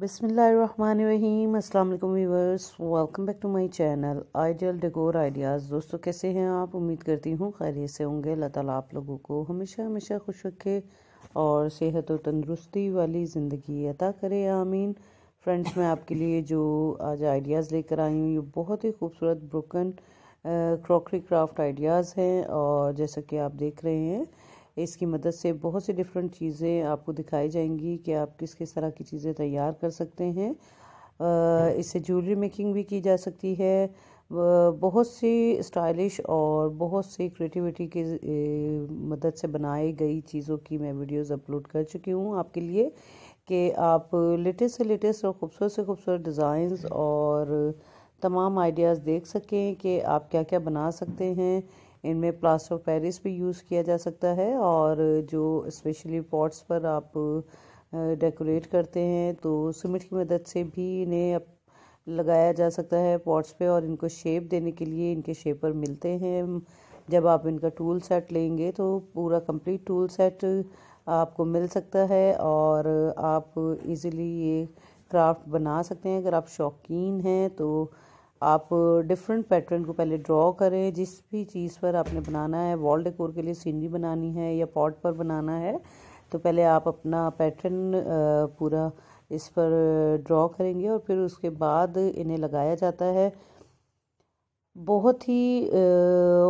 बिसमीम अल्लाम viewers welcome back to my channel ideal decor ideas दोस्तों कैसे हैं आप उम्मीद करती हूँ खैरियत से होंगे अल्लाह ताला आप लोगों को हमेशा हमेशा खुश रखे और सेहत और तंदरुस्ती वाली ज़िंदगी अता करे आमीन फ्रेंड्स मैं आपके लिए जो आज आइडियाज़ लेकर आई हूँ ये बहुत ही खूबसूरत ब्रोकन क्रॉकरी क्राफ्ट आइडियाज़ हैं और जैसा कि आप देख रहे हैं इसकी मदद से बहुत सी डिफरेंट चीज़ें आपको दिखाई जाएंगी कि आप किस किस तरह की चीज़ें तैयार कर सकते हैं इससे ज्वेलरी मेकिंग भी की जा सकती है बहुत सी स्टाइलिश और बहुत सी क्रिएटिविटी की मदद से बनाई गई चीज़ों की मैं वीडियोस अपलोड कर चुकी हूँ आपके लिए कि आप लेटेस्ट से लेटेस्ट और ख़ूबसूरत से खूबसूरत डिज़ाइंस और तमाम आइडियाज़ देख सकें कि आप क्या क्या बना सकते हैं इनमें प्लास्टर ऑफ पेरिस भी यूज़ किया जा सकता है और जो स्पेशली पॉट्स पर आप डेकोरेट करते हैं तो सीमेंट की मदद से भी इन्हें लगाया जा सकता है पॉट्स पे और इनको शेप देने के लिए इनके शेपर मिलते हैं जब आप इनका टूल सेट लेंगे तो पूरा कंप्लीट टूल सेट आपको मिल सकता है और आप इजीली ये क्राफ्ट बना सकते हैं अगर आप शौकीन हैं तो आप डिफरेंट पैटर्न को पहले ड्रॉ करें जिस भी चीज़ पर आपने बनाना है वॉल डेकोर के लिए सीनरी बनानी है या पॉट पर बनाना है तो पहले आप अपना पैटर्न पूरा इस पर ड्रॉ करेंगे और फिर उसके बाद इन्हें लगाया जाता है बहुत ही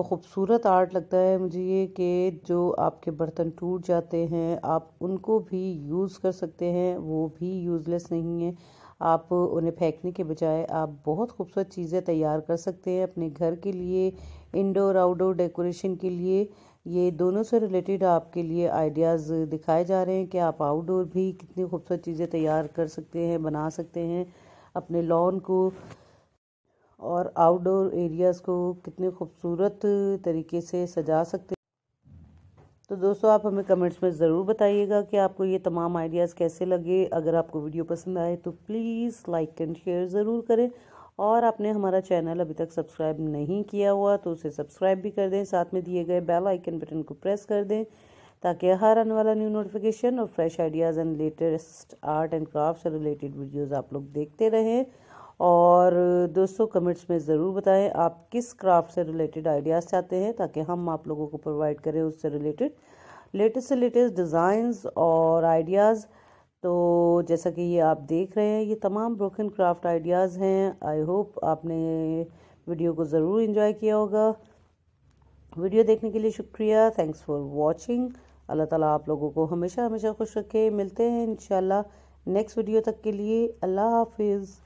खूबसूरत आर्ट लगता है मुझे ये कि जो आपके बर्तन टूट जाते हैं आप उनको भी यूज़ कर सकते हैं वो भी यूज़लेस नहीं है आप उन्हें फेंकने के बजाय आप बहुत खूबसूरत चीज़ें तैयार कर सकते हैं अपने घर के लिए इंडोर आउटडोर डेकोरेशन के लिए ये दोनों से रिलेटेड आपके लिए आइडियाज़ दिखाए जा रहे हैं कि आप आउटडोर भी कितनी खूबसूरत चीज़ें तैयार कर सकते हैं बना सकते हैं अपने लॉन को और आउटडोर एरियाज़ को कितने खूबसूरत तरीके से सजा सकते तो दोस्तों आप हमें कमेंट्स में ज़रूर बताइएगा कि आपको ये तमाम आइडियाज़ कैसे लगे अगर आपको वीडियो पसंद आए तो प्लीज़ लाइक एंड शेयर ज़रूर करें और आपने हमारा चैनल अभी तक सब्सक्राइब नहीं किया हुआ तो उसे सब्सक्राइब भी कर दें साथ में दिए गए बेल आइकन बटन को प्रेस कर दें ताकि हर आने वाला न्यू नोटिफिकेशन और fresh ideas and latest art and craft से रिलेटेड वीडियोज़ आप लोग देखते रहें और दोस्तों कमेंट्स में ज़रूर बताएं आप किस क्राफ्ट से रिलेटेड आइडियाज़ चाहते हैं ताकि हम आप लोगों को प्रोवाइड करें उससे रिलेटेड लेटेस्ट से लेटेस्ट डिज़ाइंस और आइडियाज़ तो जैसा कि ये आप देख रहे हैं ये तमाम ब्रोकन क्राफ्ट आइडियाज़ हैं आई होप आपने वीडियो को ज़रूर इन्जॉय किया होगा वीडियो देखने के लिए शुक्रिया थैंक्स फॉर वॉचिंग अल्लाह ताला आप लोगों को हमेशा हमेशा खुश रखे मिलते हैं इंशाल्लाह नेक्स्ट वीडियो तक के लिए अल्लाह हाफिज़